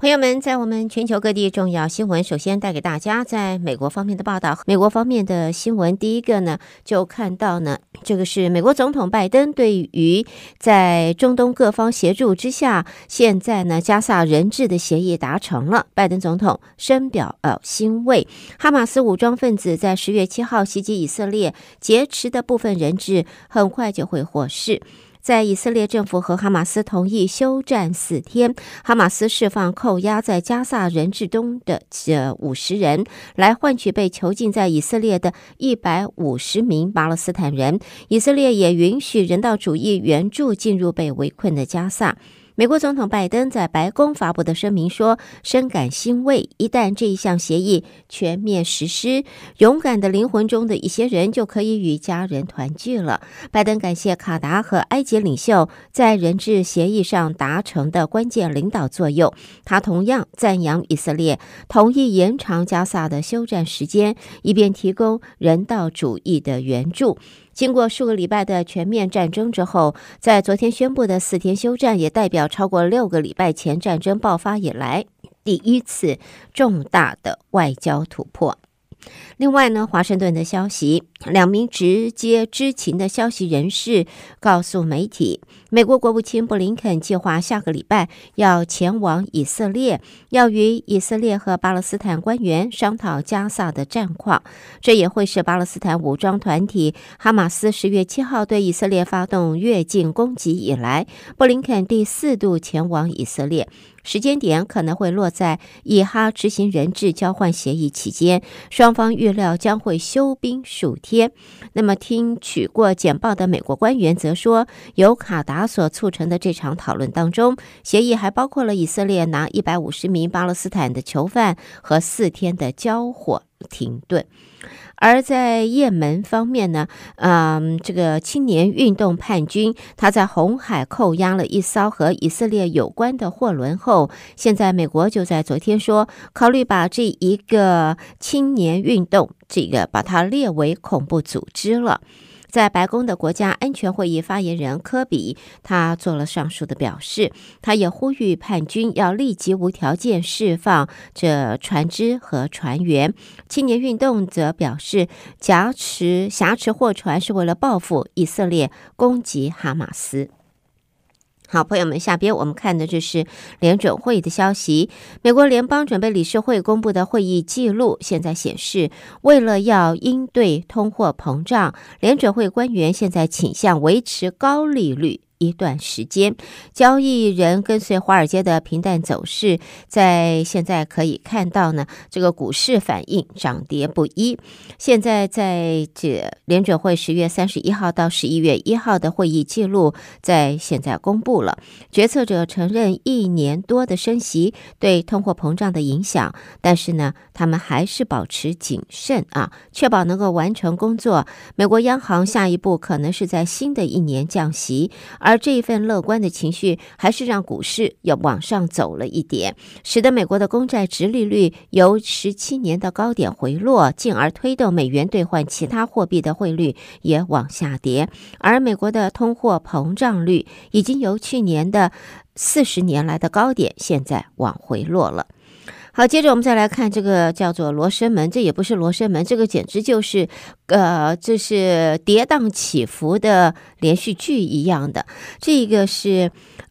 朋友们，在我们全球各地重要新闻，首先带给大家在美国方面的报道。美国方面的新闻，第一个呢，就看到呢，这个是美国总统拜登对于在中东各方协助之下，现在呢加萨人质的协议达成了，拜登总统深表呃欣慰。哈马斯武装分子在十月七号袭击以色列，劫持的部分人质很快就会获释。在以色列政府和哈马斯同意休战四天，哈马斯释放扣押在加萨人质中的这五十人，来换取被囚禁在以色列的一百五十名巴勒斯坦人。以色列也允许人道主义援助进入被围困的加萨。美国总统拜登在白宫发布的声明说：“深感欣慰，一旦这一项协议全面实施，勇敢的灵魂中的一些人就可以与家人团聚了。”拜登感谢卡达和埃及领袖在人质协议上达成的关键领导作用。他同样赞扬以色列同意延长加萨的休战时间，以便提供人道主义的援助。经过数个礼拜的全面战争之后，在昨天宣布的四天休战，也代表超过六个礼拜前战争爆发以来第一次重大的外交突破。另外呢，华盛顿的消息，两名直接知情的消息人士告诉媒体，美国国务卿布林肯计划下个礼拜要前往以色列，要与以色列和巴勒斯坦官员商讨加萨的战况。这也会是巴勒斯坦武装团体哈马斯十月七号对以色列发动越境攻击以来，布林肯第四度前往以色列。时间点可能会落在以哈执行人质交换协议期间，双方预料将会休兵数天。那么，听取过简报的美国官员则说，由卡达所促成的这场讨论当中，协议还包括了以色列拿一百五十名巴勒斯坦的囚犯和四天的交火停顿。而在雁门方面呢，嗯，这个青年运动叛军，他在红海扣押了一艘和以色列有关的货轮后，现在美国就在昨天说，考虑把这一个青年运动这个把它列为恐怖组织了。在白宫的国家安全会议发言人科比，他做了上述的表示。他也呼吁叛军要立即无条件释放这船只和船员。青年运动则表示，挟持挟持货船是为了报复以色列攻击哈马斯。好，朋友们，下边我们看的就是联准会的消息。美国联邦准备理事会公布的会议记录，现在显示，为了要应对通货膨胀，联准会官员现在倾向维持高利率。一段时间，交易人跟随华尔街的平淡走势，在现在可以看到呢，这个股市反应涨跌不一。现在在这联准会十月三十一号到十一月一号的会议记录在现在公布了，决策者承认一年多的升息对通货膨胀的影响，但是呢，他们还是保持谨慎啊，确保能够完成工作。美国央行下一步可能是在新的一年降息，而。而这一份乐观的情绪，还是让股市又往上走了一点，使得美国的公债直利率由十七年的高点回落，进而推动美元兑换其他货币的汇率也往下跌。而美国的通货膨胀率，已经由去年的四十年来的高点，现在往回落了。好，接着我们再来看这个叫做《罗生门》，这也不是罗生门，这个简直就是，呃，这是跌宕起伏的连续剧一样的。这个是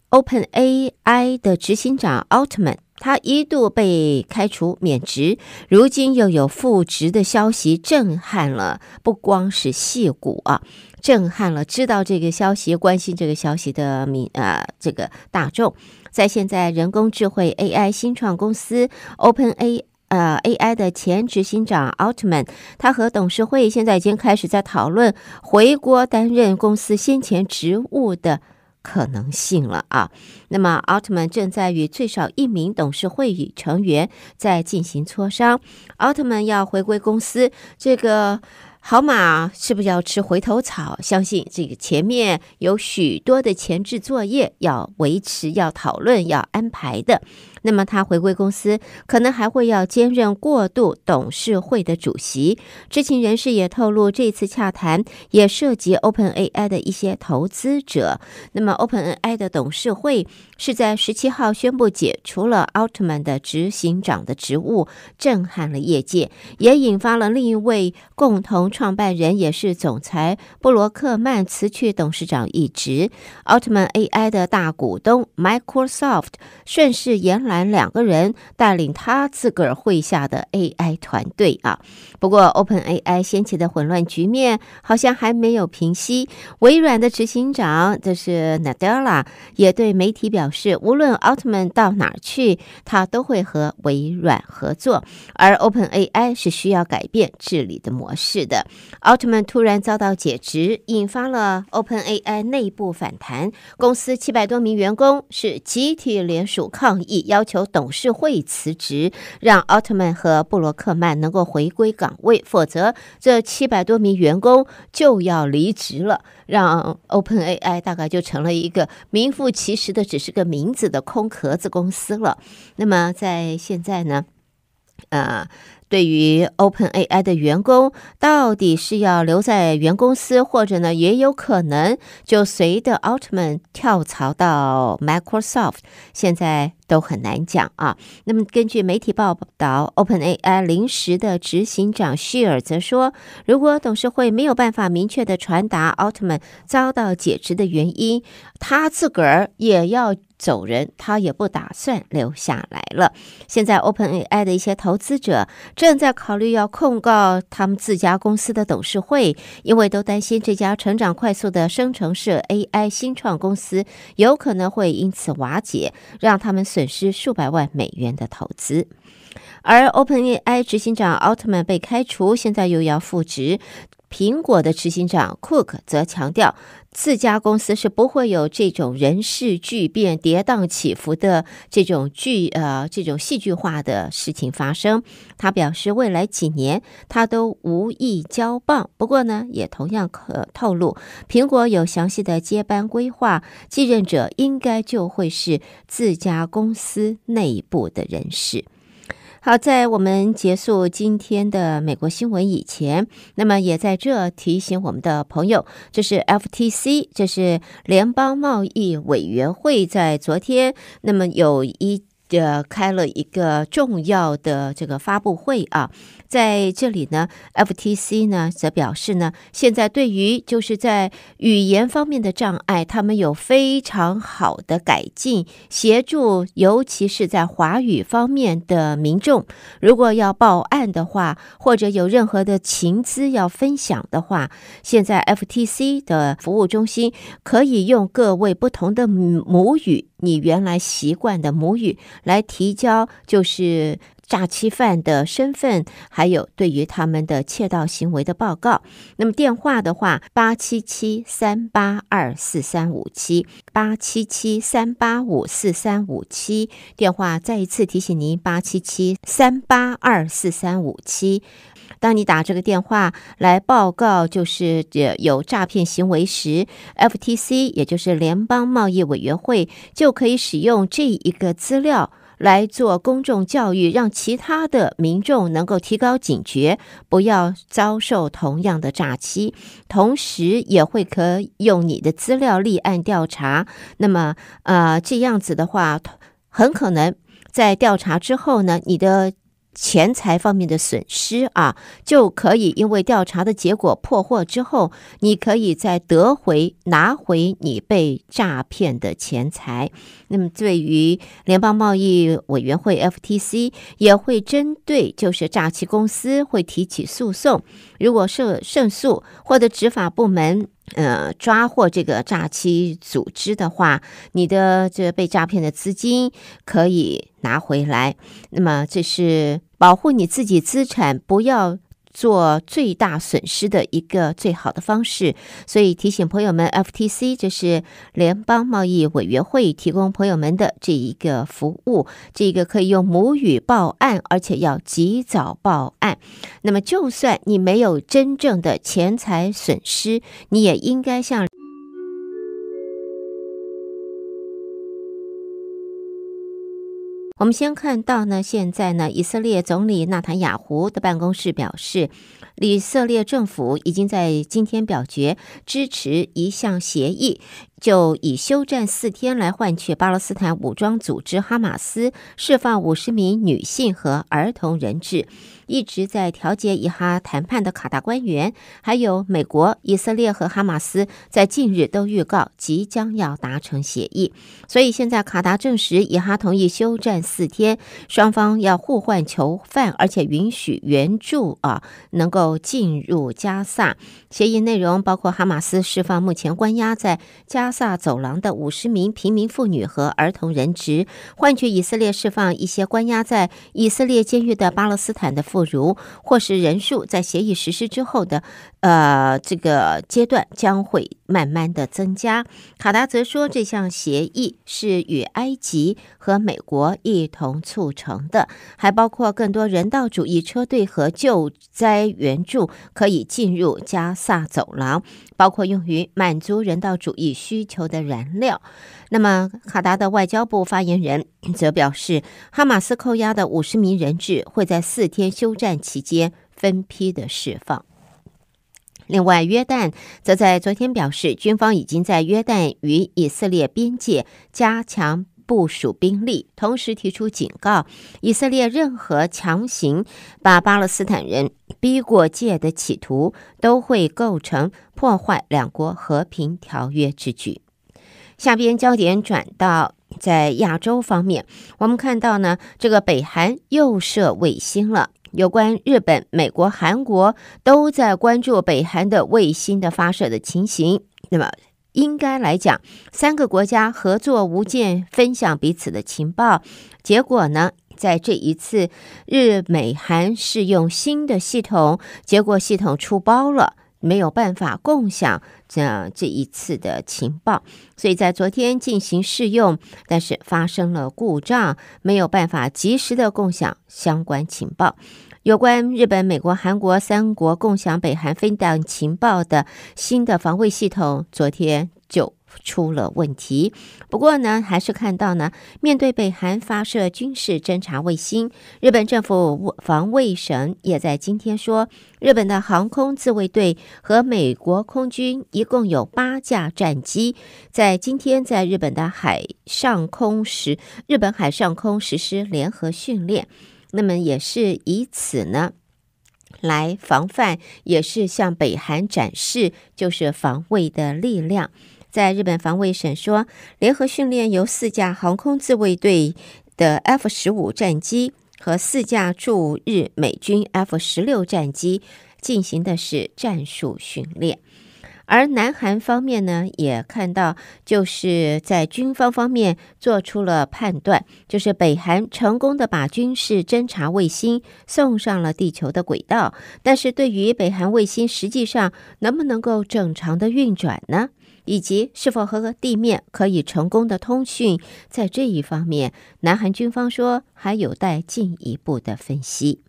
Open AI 的执行长奥特曼，他一度被开除免职，如今又有复职的消息，震撼了不光是戏骨啊，震撼了知道这个消息、关心这个消息的民呃这个大众。在现在，人工智慧 AI 新创公司 Open A 呃 AI 的前执行长 Altman，他和董事会现在已经开始在讨论回国担任公司先前职务的可能性了啊。那么，Altman 正在与最少一名董事会与成员在进行磋商。Altman 要回归公司这个。好马是不是要吃回头草？相信这个前面有许多的前置作业要维持、要讨论、要安排的。那么他回归公司，可能还会要兼任过渡董事会的主席。知情人士也透露，这次洽谈也涉及 OpenAI 的一些投资者。那么 OpenAI 的董事会是在十七号宣布解除了奥特曼的执行长的职务，震撼了业界，也引发了另一位共同创办人也是总裁布罗克曼辞去董事长一职。奥特曼 AI 的大股东 Microsoft 顺势延。兰两个人带领他自个儿麾下的 AI 团队啊。不过，OpenAI 掀起的混乱局面好像还没有平息。微软的执行长就是 Nadella 也对媒体表示，无论奥特曼到哪儿去，他都会和微软合作。而 OpenAI 是需要改变治理的模式的。奥特曼突然遭到解职，引发了 OpenAI 内部反弹，公司七百多名员工是集体联署抗议要。要求董事会辞职，让奥特曼和布罗克曼能够回归岗位，否则这七百多名员工就要离职了，让 Open AI 大概就成了一个名副其实的只是个名字的空壳子公司了。那么在现在呢？呃，对于 Open AI 的员工，到底是要留在原公司，或者呢，也有可能就随着奥特曼跳槽到 Microsoft。现在。都很难讲啊。那么，根据媒体报道，OpenAI 临时的执行长希尔则说，如果董事会没有办法明确的传达奥特曼遭到解职的原因，他自个儿也要走人，他也不打算留下来了。现在，OpenAI 的一些投资者正在考虑要控告他们自家公司的董事会，因为都担心这家成长快速的生成式 AI 新创公司有可能会因此瓦解，让他们随。损失数百万美元的投资，而 OpenAI 执行长奥特曼被开除，现在又要复职。苹果的执行长 Cook 则强调，自家公司是不会有这种人事巨变、跌宕起伏的这种剧呃这种戏剧化的事情发生。他表示，未来几年他都无意交棒。不过呢，也同样可透露，苹果有详细的接班规划，继任者应该就会是自家公司内部的人士。好，在我们结束今天的美国新闻以前，那么也在这提醒我们的朋友，这是 FTC，这是联邦贸易委员会，在昨天那么有一呃开了一个重要的这个发布会啊。在这里呢，FTC 呢则表示呢，现在对于就是在语言方面的障碍，他们有非常好的改进协助，尤其是在华语方面的民众，如果要报案的话，或者有任何的情资要分享的话，现在 FTC 的服务中心可以用各位不同的母语，你原来习惯的母语来提交，就是。诈欺犯的身份，还有对于他们的窃盗行为的报告。那么电话的话，八七七三八二四三五七，八七七三八五四三五七。电话再一次提醒您：八七七三八二四三五七。当你打这个电话来报告，就是有诈骗行为时，FTC 也就是联邦贸易委员会就可以使用这一个资料。来做公众教育，让其他的民众能够提高警觉，不要遭受同样的诈欺。同时也会可用你的资料立案调查。那么，呃，这样子的话，很可能在调查之后呢，你的。钱财方面的损失啊，就可以因为调查的结果破获之后，你可以在得回拿回你被诈骗的钱财。那么，对于联邦贸易委员会 （FTC） 也会针对就是诈欺公司会提起诉讼，如果胜胜诉，或者执法部门。呃，抓获这个诈欺组织的话，你的这被诈骗的资金可以拿回来。那么这是保护你自己资产，不要。做最大损失的一个最好的方式，所以提醒朋友们，FTC 这是联邦贸易委员会提供朋友们的这一个服务，这个可以用母语报案，而且要及早报案。那么，就算你没有真正的钱财损失，你也应该向。我们先看到呢，现在呢，以色列总理纳坦雅胡的办公室表示，以色列政府已经在今天表决支持一项协议。就以休战四天来换取巴勒斯坦武装组织哈马斯释放五十名女性和儿童人质，一直在调解以哈谈判的卡达官员，还有美国、以色列和哈马斯在近日都预告即将要达成协议。所以现在卡达证实，以哈同意休战四天，双方要互换囚犯，而且允许援助啊能够进入加萨。协议内容包括哈马斯释放目前关押在加。萨走廊的五十名平民妇女和儿童人质，换取以色列释放一些关押在以色列监狱的巴勒斯坦的妇孺，或是人数，在协议实施之后的，呃，这个阶段将会慢慢的增加。卡达则说，这项协议是与埃及。和美国一同促成的，还包括更多人道主义车队和救灾援助可以进入加萨走廊，包括用于满足人道主义需求的燃料。那么，卡达的外交部发言人则表示，哈马斯扣押的五十名人质会在四天休战期间分批的释放。另外，约旦则在昨天表示，军方已经在约旦与以色列边界加强。部署兵力，同时提出警告：以色列任何强行把巴勒斯坦人逼过界的企图，都会构成破坏两国和平条约之举。下边焦点转到在亚洲方面，我们看到呢，这个北韩又设卫星了。有关日本、美国、韩国都在关注北韩的卫星的发射的情形。那么。应该来讲，三个国家合作无间，分享彼此的情报。结果呢，在这一次日美韩试用新的系统，结果系统出包了，没有办法共享这这一次的情报。所以在昨天进行试用，但是发生了故障，没有办法及时的共享相关情报。有关日本、美国、韩国三国共享北韩分弹情报的新的防卫系统，昨天就出了问题。不过呢，还是看到呢，面对北韩发射军事侦察卫星，日本政府防卫省也在今天说，日本的航空自卫队和美国空军一共有八架战机，在今天在日本的海上空时，日本海上空实施联合训练。那么也是以此呢，来防范，也是向北韩展示就是防卫的力量。在日本防卫省说，联合训练由四架航空自卫队的 F 十五战机和四架驻日美军 F 十六战机进行的是战术训练。而南韩方面呢，也看到，就是在军方方面做出了判断，就是北韩成功的把军事侦察卫星送上了地球的轨道。但是对于北韩卫星，实际上能不能够正常的运转呢？以及是否和地面可以成功的通讯，在这一方面，南韩军方说还有待进一步的分析。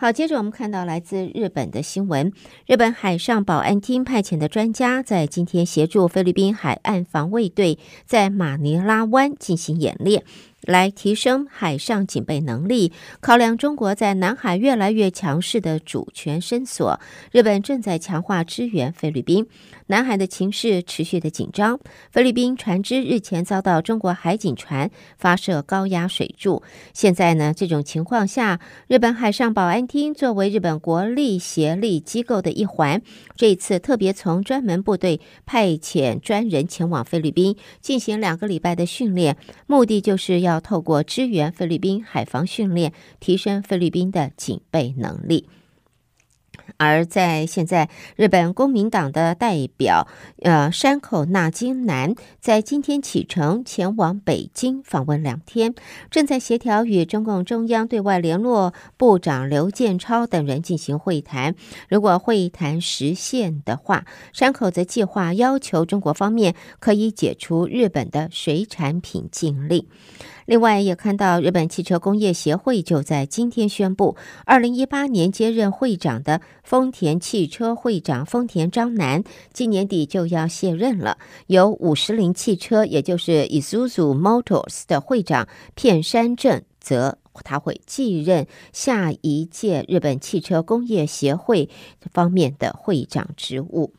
好，接着我们看到来自日本的新闻。日本海上保安厅派遣的专家在今天协助菲律宾海岸防卫队在马尼拉湾进行演练，来提升海上警备能力。考量中国在南海越来越强势的主权伸索，日本正在强化支援菲律宾。南海的情势持续的紧张，菲律宾船只日前遭到中国海警船发射高压水柱。现在呢，这种情况下，日本海上保安厅作为日本国力协力机构的一环，这一次特别从专门部队派遣专人前往菲律宾进行两个礼拜的训练，目的就是要透过支援菲律宾海防训练，提升菲律宾的警备能力。而在现在，日本公民党的代表，呃，山口纳金男在今天启程前往北京访问两天，正在协调与中共中央对外联络部长刘建超等人进行会谈。如果会谈实现的话，山口则计划要求中国方面可以解除日本的水产品禁令。另外，也看到日本汽车工业协会就在今天宣布，二零一八年接任会长的丰田汽车会长丰田章男，今年底就要卸任了。由五十铃汽车，也就是 Isuzu Motors 的会长片山正则，他会继任下一届日本汽车工业协会方面的会长职务。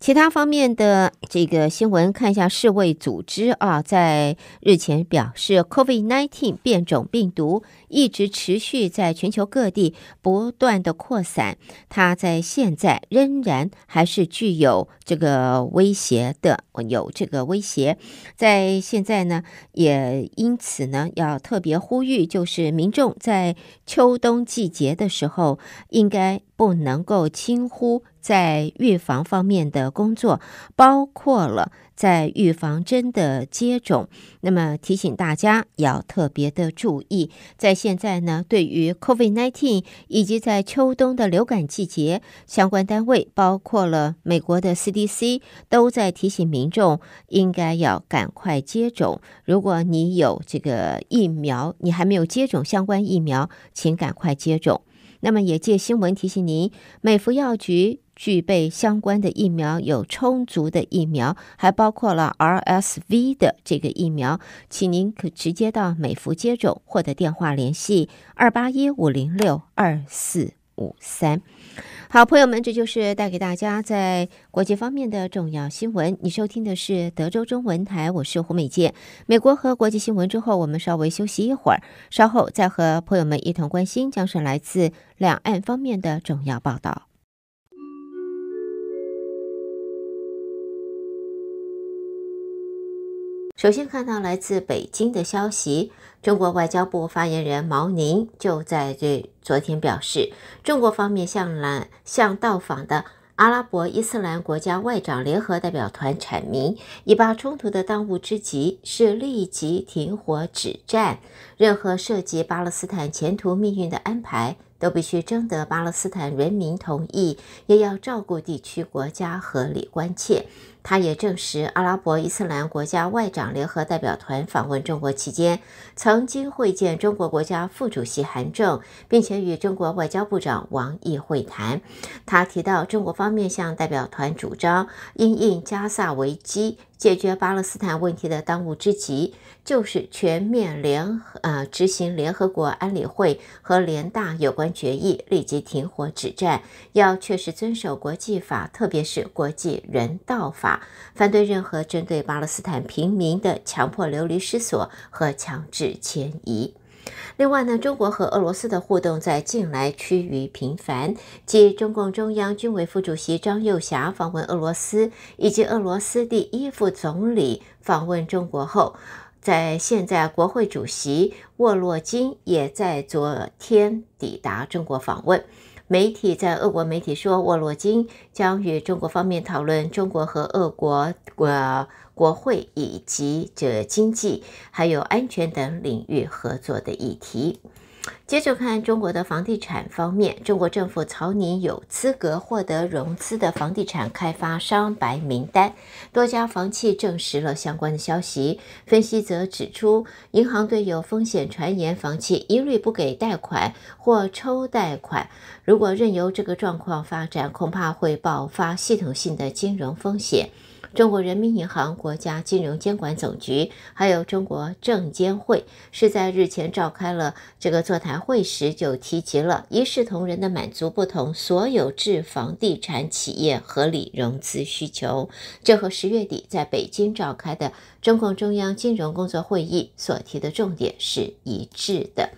其他方面的这个新闻，看一下世卫组织啊，在日前表示，COVID-19 变种病毒。一直持续在全球各地不断的扩散，它在现在仍然还是具有这个威胁的，有这个威胁，在现在呢，也因此呢，要特别呼吁，就是民众在秋冬季节的时候，应该不能够轻忽在预防方面的工作，包括了。在预防针的接种，那么提醒大家要特别的注意，在现在呢，对于 COVID-19 以及在秋冬的流感季节，相关单位包括了美国的 CDC 都在提醒民众应该要赶快接种。如果你有这个疫苗，你还没有接种相关疫苗，请赶快接种。那么也借新闻提醒您，美服药局。具备相关的疫苗，有充足的疫苗，还包括了 RSV 的这个疫苗，请您可直接到美孚接种，或者电话联系二八一五零六二四五三。好，朋友们，这就是带给大家在国际方面的重要新闻。你收听的是德州中文台，我是胡美健。美国和国际新闻之后，我们稍微休息一会儿，稍后再和朋友们一同关心将是来自两岸方面的重要报道。首先看到来自北京的消息，中国外交部发言人毛宁就在这昨天表示，中国方面向来向到访的阿拉伯伊斯兰国家外长联合代表团阐明，以巴冲突的当务之急是立即停火止战，任何涉及巴勒斯坦前途命运的安排都必须征得巴勒斯坦人民同意，也要照顾地区国家合理关切。他也证实，阿拉伯伊斯兰国家外长联合代表团访问中国期间，曾经会见中国国家副主席韩正，并且与中国外交部长王毅会谈。他提到，中国方面向代表团主张，因应加萨危机解决巴勒斯坦问题的当务之急，就是全面联呃执行联合国安理会和联大有关决议，立即停火止战，要确实遵守国际法，特别是国际人道法。反对任何针对巴勒斯坦平民的强迫流离失所和强制迁移。另外呢，中国和俄罗斯的互动在近来趋于频繁，即中共中央军委副主席张又侠访问俄罗斯，以及俄罗斯第一副总理访问中国后，在现在，国会主席沃洛金也在昨天抵达中国访问。媒体在俄国媒体说，沃洛金将与中国方面讨论中国和俄国国国会以及这经济还有安全等领域合作的议题。接着看中国的房地产方面，中国政府草拟有资格获得融资的房地产开发商白名单，多家房企证实了相关的消息。分析则指出，银行对有风险传言房企一律不给贷款或抽贷款。如果任由这个状况发展，恐怕会爆发系统性的金融风险。中国人民银行、国家金融监管总局，还有中国证监会，是在日前召开了这个座谈会时就提及了“一视同仁的满足不同所有制房地产企业合理融资需求”，这和十月底在北京召开的中共中央金融工作会议所提的重点是一致的。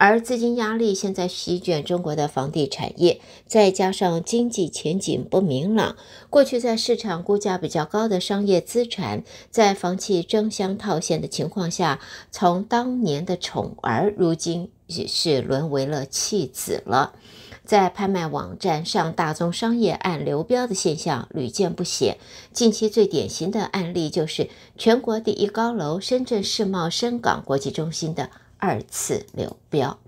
而资金压力现在席卷中国的房地产业，再加上经济前景不明朗，过去在市场估价比较高的商业资产，在房企争相套现的情况下，从当年的宠儿，如今已是沦为了弃子了。在拍卖网站上，大宗商业案流标的现象屡见不鲜。近期最典型的案例就是全国第一高楼深圳世贸深港国际中心的。二次流标。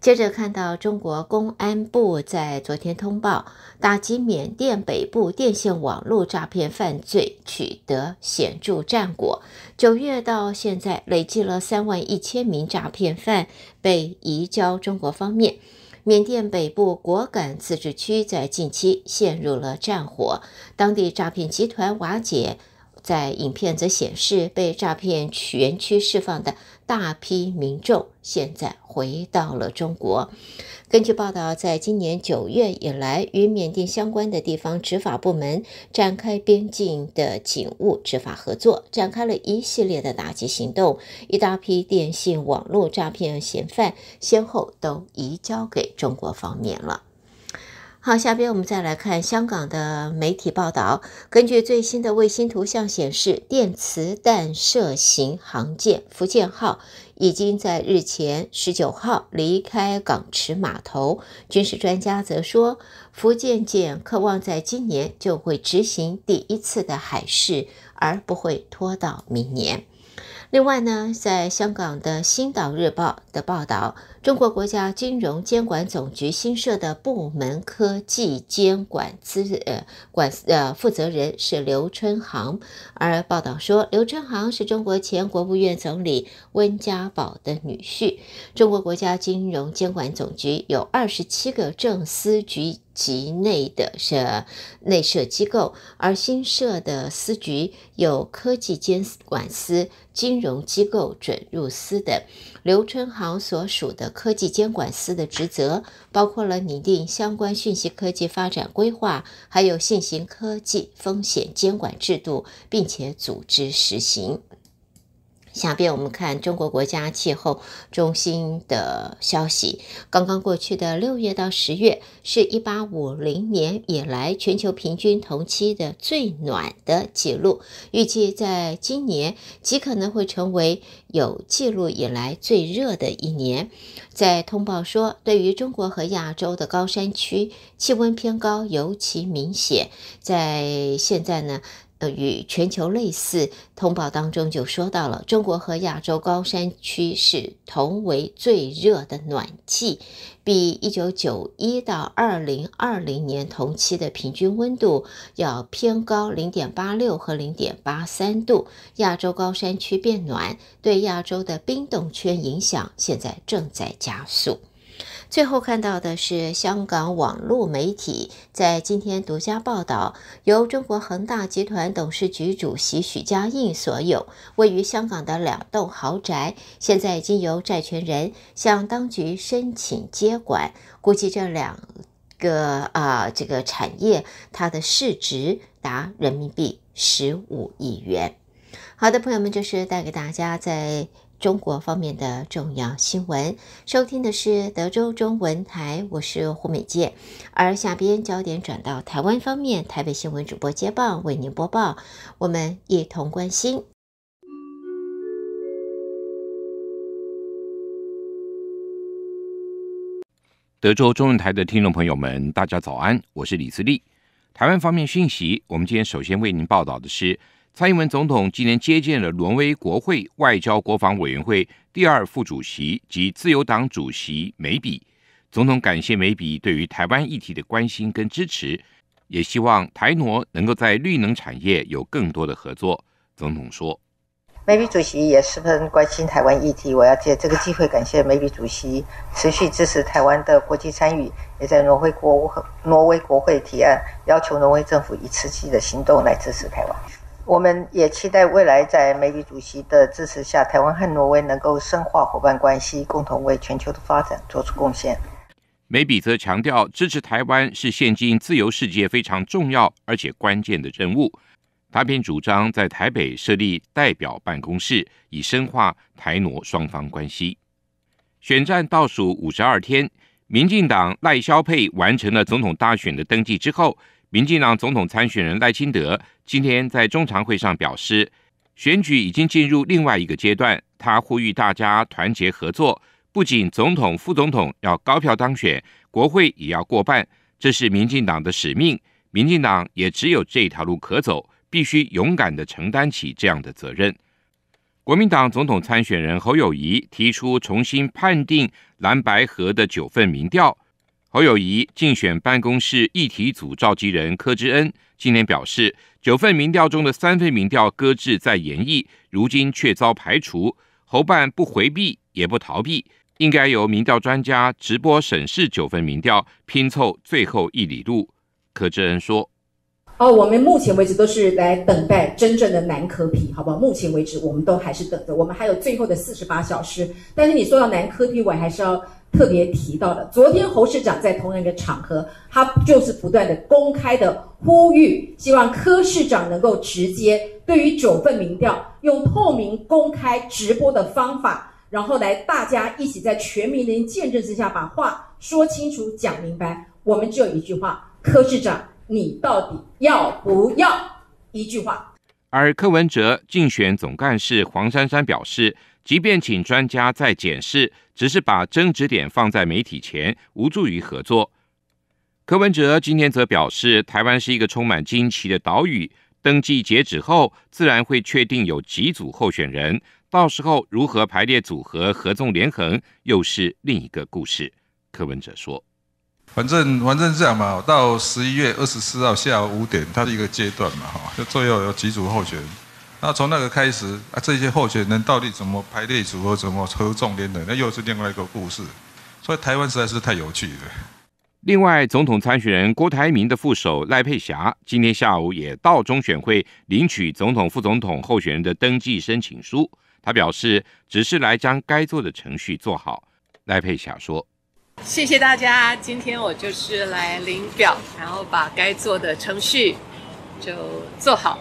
接着看到中国公安部在昨天通报，打击缅甸北部电信网络诈骗犯罪取得显著战果。九月到现在，累计了三万一千名诈骗犯被移交中国方面。缅甸北部果敢自治区在近期陷入了战火，当地诈骗集团瓦解。在影片则显示，被诈骗园区释放的大批民众，现在回到了中国。根据报道，在今年九月以来，与缅甸相关的地方执法部门展开边境的警务执法合作，展开了一系列的打击行动，一大批电信网络诈骗嫌犯先后都移交给中国方面了。好，下边我们再来看香港的媒体报道。根据最新的卫星图像显示，电磁弹射型航舰“福建号”已经在日前十九号离开港池码头。军事专家则说，福建舰渴望在今年就会执行第一次的海试，而不会拖到明年。另外呢，在香港的《星岛日报》的报道，中国国家金融监管总局新设的部门科技监管资呃管呃负责人是刘春航，而报道说刘春航是中国前国务院总理温家宝的女婿。中国国家金融监管总局有二十七个正司局。及内的是内设机构，而新设的司局有科技监管司、金融机构准入司等。刘春航所属的科技监管司的职责包括了拟定相关信息科技发展规划，还有现行科技风险监管制度，并且组织实施。下边我们看中国国家气候中心的消息。刚刚过去的六月到十月，是一八五零年以来全球平均同期的最暖的记录。预计在今年极可能会成为有记录以来最热的一年。在通报说，对于中国和亚洲的高山区，气温偏高尤其明显。在现在呢？呃，与全球类似通报当中就说到了，中国和亚洲高山区是同为最热的暖季，比一九九一到二零二零年同期的平均温度要偏高零点八六和零点八三度。亚洲高山区变暖对亚洲的冰冻圈影响现在正在加速。最后看到的是香港网络媒体在今天独家报道，由中国恒大集团董事局主席许家印所有，位于香港的两栋豪宅，现在已经由债权人向当局申请接管。估计这两个啊这个产业，它的市值达人民币十五亿元。好的，朋友们，就是带给大家在。中国方面的重要新闻，收听的是德州中文台，我是胡美健。而下边焦点转到台湾方面，台北新闻主播接棒为您播报，我们一同关心。德州中文台的听众朋友们，大家早安，我是李思利。台湾方面讯息，我们今天首先为您报道的是。蔡英文总统今年接见了挪威国会外交国防委员会第二副主席及自由党主席梅比。总统感谢梅比对于台湾议题的关心跟支持，也希望台挪能够在绿能产业有更多的合作。总统说：“梅比主席也十分关心台湾议题，我要借这个机会感谢梅比主席持续支持台湾的国际参与，也在挪威国挪威国会提案，要求挪威政府以实际的行动来支持台湾。”我们也期待未来在梅比主席的支持下，台湾和挪威能够深化伙伴关系，共同为全球的发展做出贡献。梅比则强调，支持台湾是现今自由世界非常重要而且关键的任务。他并主张在台北设立代表办公室，以深化台挪双方关系。选战倒数五十二天，民进党赖萧佩完成了总统大选的登记之后。民进党总统参选人赖清德今天在中常会上表示，选举已经进入另外一个阶段。他呼吁大家团结合作，不仅总统、副总统要高票当选，国会也要过半，这是民进党的使命。民进党也只有这条路可走，必须勇敢地承担起这样的责任。国民党总统参选人侯友谊提出重新判定蓝白河的九份民调。侯友谊竞选办公室议题组召集人柯志恩今天表示，九份民调中的三份民调搁置在研议，如今却遭排除。侯办不回避也不逃避，应该由民调专家直播审视九份民调，拼凑最后一里路。柯志恩说：“哦，我们目前为止都是来等待真正的南科皮，好不好？目前为止，我们都还是等着，我们还有最后的四十八小时。但是你说到南科比，我还是要。”特别提到的，昨天侯市长在同样一个场合，他就是不断的公开的呼吁，希望柯市长能够直接对于九份民调用透明、公开、直播的方法，然后来大家一起在全民的见证之下把话说清楚、讲明白。我们只有一句话，柯市长，你到底要不要？一句话。而柯文哲竞选总干事黄珊珊表示。即便请专家再检视，只是把争执点放在媒体前，无助于合作。柯文哲今天则表示，台湾是一个充满惊奇的岛屿，登记截止后，自然会确定有几组候选人，到时候如何排列组合、合纵连横，又是另一个故事。柯文哲说：“反正反正这样嘛，到十一月二十四号下午五点，它是一个阶段嘛，哈，就最后有几组候选。”那从那个开始啊，这些候选人到底怎么排列组合、怎么抽重点的，那又是另外一个故事。所以台湾实在是太有趣了。另外，总统参选人郭台铭的副手赖佩霞今天下午也到中选会领取总统、副总统候选人的登记申请书。他表示，只是来将该做的程序做好。赖佩霞说：“谢谢大家，今天我就是来领表，然后把该做的程序就做好。”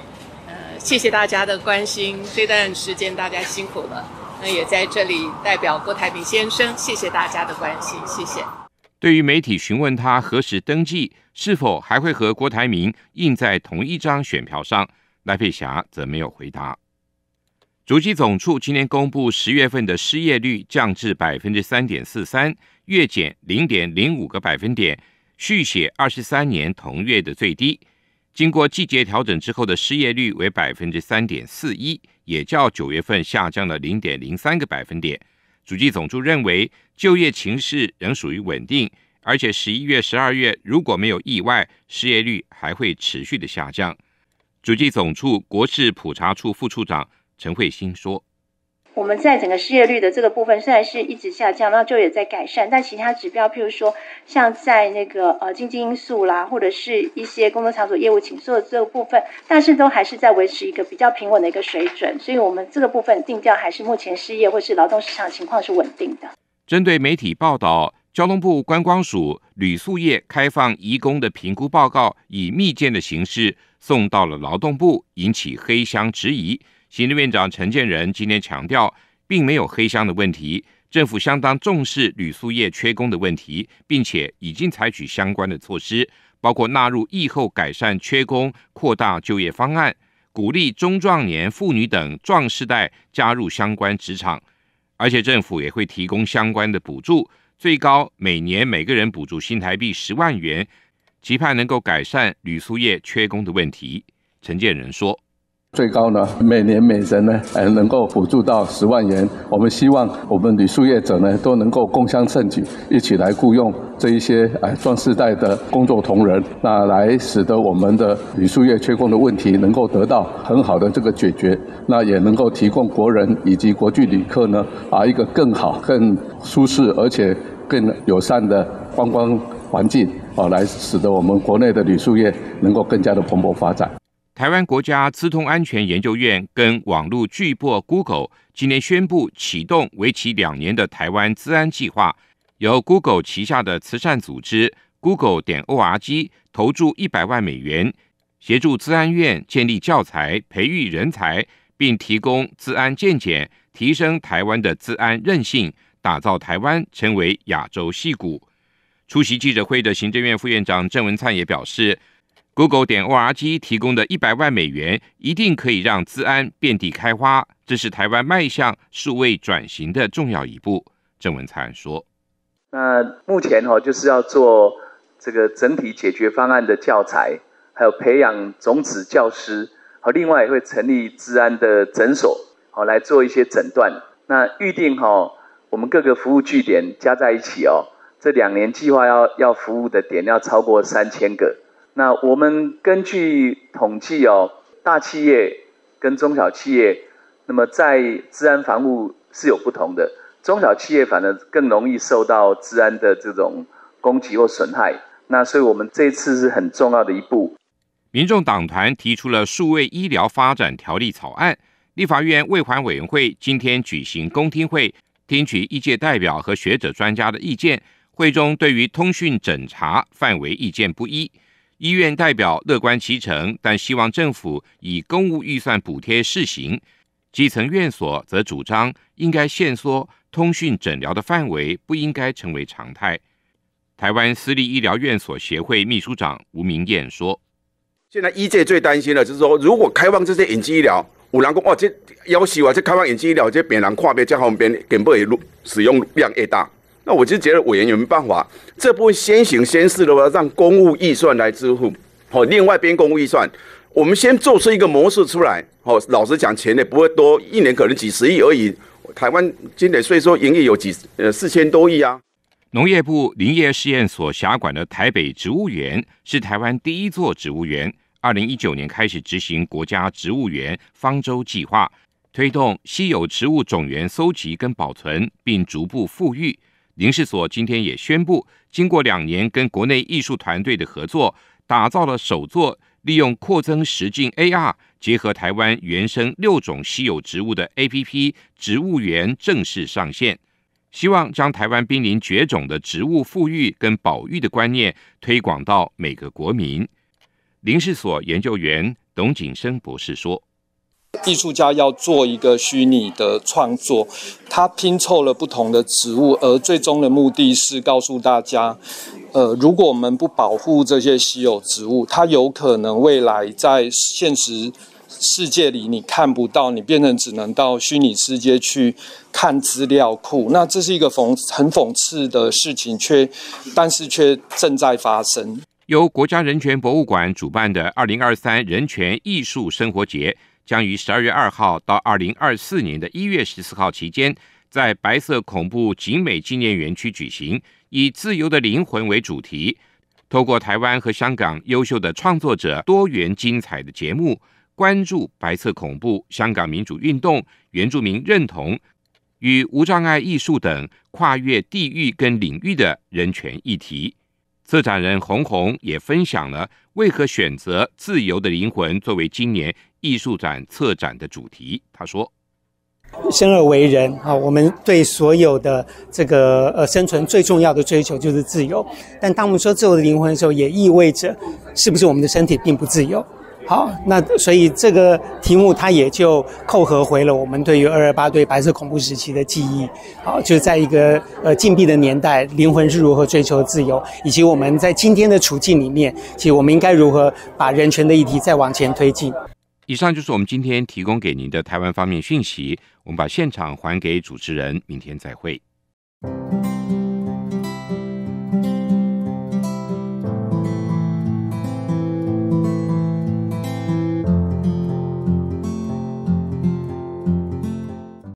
谢谢大家的关心，这段时间大家辛苦了。那也在这里代表郭台铭先生，谢谢大家的关心，谢谢。对于媒体询问他何时登记，是否还会和郭台铭印在同一张选票上，赖佩霞则没有回答。主计总处今天公布，十月份的失业率降至百分之三点四三，月减零点零五个百分点，续写二十三年同月的最低。经过季节调整之后的失业率为百分之三点四一，也较九月份下降了零点零三个百分点。主计总处认为，就业形势仍属于稳定，而且十一月、十二月如果没有意外，失业率还会持续的下降。主计总处国事普查处副处长陈慧欣说。我们在整个失业率的这个部分，虽然是一直下降，那就也在改善，但其他指标，譬如说像在那个呃经济因素啦，或者是一些工作场所业务请收的这个部分，但是都还是在维持一个比较平稳的一个水准。所以我们这个部分定调，还是目前失业或是劳动市场情况是稳定的。针对媒体报道，交通部观光署旅宿业开放移工的评估报告，以密件的形式送到了劳动部，引起黑箱质疑。行政院长陈建仁今天强调，并没有黑箱的问题。政府相当重视铝塑业缺工的问题，并且已经采取相关的措施，包括纳入疫后改善缺工、扩大就业方案，鼓励中壮年妇女等壮世代加入相关职场。而且政府也会提供相关的补助，最高每年每个人补助新台币十万元，期盼能够改善铝塑业缺工的问题。陈建仁说。最高呢，每年每人呢，呃，能够补助到十万元。我们希望我们旅宿业者呢，都能够共襄盛举，一起来雇佣这一些呃双世代的工作同仁，那来使得我们的旅宿业缺工的问题能够得到很好的这个解决，那也能够提供国人以及国际旅客呢，啊，一个更好、更舒适而且更友善的观光环境啊，来使得我们国内的旅宿业能够更加的蓬勃发展。台湾国家资通安全研究院跟网络巨擘 Google 今年宣布启动为期两年的台湾资安计划，由 Google 旗下的慈善组织 Google 点 org 投注一百万美元，协助资安院建立教材、培育人才，并提供资安见解，提升台湾的资安韧性，打造台湾成为亚洲戏骨。出席记者会的行政院副院长郑文灿也表示。Google 点 org 提供的一百万美元，一定可以让资安遍地开花。这是台湾迈向数位转型的重要一步。郑文灿说：“那目前哦，就是要做这个整体解决方案的教材，还有培养种子教师，好，另外也会成立资安的诊所，好来做一些诊断。那预定哈，我们各个服务据点加在一起哦，这两年计划要要服务的点要超过三千个。”那我们根据统计哦，大企业跟中小企业，那么在治安防护是有不同的。中小企业反而更容易受到治安的这种攻击或损害。那所以我们这一次是很重要的一步。民众党团提出了数位医疗发展条例草案，立法院卫环委员会今天举行公听会，听取业界代表和学者专家的意见。会中对于通讯审查范围意见不一。医院代表乐观其成，但希望政府以公务预算补贴试行。基层院所则主张应该限缩通讯诊疗的范围，不应该成为常态。台湾私立医疗院所协会秘书长吴明燕说：“现在医界最担心的就是说，如果开放这些隐基医疗，五郎公哦，这要求啊，这开放隐基医疗，这病人跨别，然后我们变变不一路使用量越大。”那我就觉得委员有没有办法，这部分先行先试的话，让公务预算来支付。好，另外编公务预算，我们先做出一个模式出来。好，老实讲，钱也不会多，一年可能几十亿而已。台湾今年税收盈利有几呃四千多亿啊。农业部林业试验所辖管的台北植物园是台湾第一座植物园。二零一九年开始执行国家植物园方舟计划，推动稀有植物种源搜集跟保存，并逐步富育。林氏所今天也宣布，经过两年跟国内艺术团队的合作，打造了首座利用扩增实境 AR 结合台湾原生六种稀有植物的 APP《植物园》正式上线。希望将台湾濒临绝种的植物富裕跟保育的观念推广到每个国民。林氏所研究员董景生博士说。艺术家要做一个虚拟的创作，他拼凑了不同的植物，而最终的目的是告诉大家：，呃，如果我们不保护这些稀有植物，它有可能未来在现实世界里你看不到，你变成只能到虚拟世界去看资料库。那这是一个讽很讽刺的事情，却但是却正在发生。由国家人权博物馆主办的二零二三人权艺术生活节。将于十二月二号到二零二四年的一月十四号期间，在白色恐怖景美纪念园区举行，以“自由的灵魂”为主题，透过台湾和香港优秀的创作者多元精彩的节目，关注白色恐怖、香港民主运动、原住民认同与无障碍艺术等跨越地域跟领域的人权议题。策展人红红也分享了为何选择“自由的灵魂”作为今年艺术展策展的主题。他说：“生而为人，啊，我们对所有的这个呃生存最重要的追求就是自由。但当我们说自由的灵魂的时候，也意味着，是不是我们的身体并不自由？”好，那所以这个题目它也就扣合回了我们对于二二八对白色恐怖时期的记忆。好，就在一个呃禁闭的年代，灵魂是如何追求自由，以及我们在今天的处境里面，其实我们应该如何把人权的议题再往前推进。以上就是我们今天提供给您的台湾方面讯息。我们把现场还给主持人，明天再会。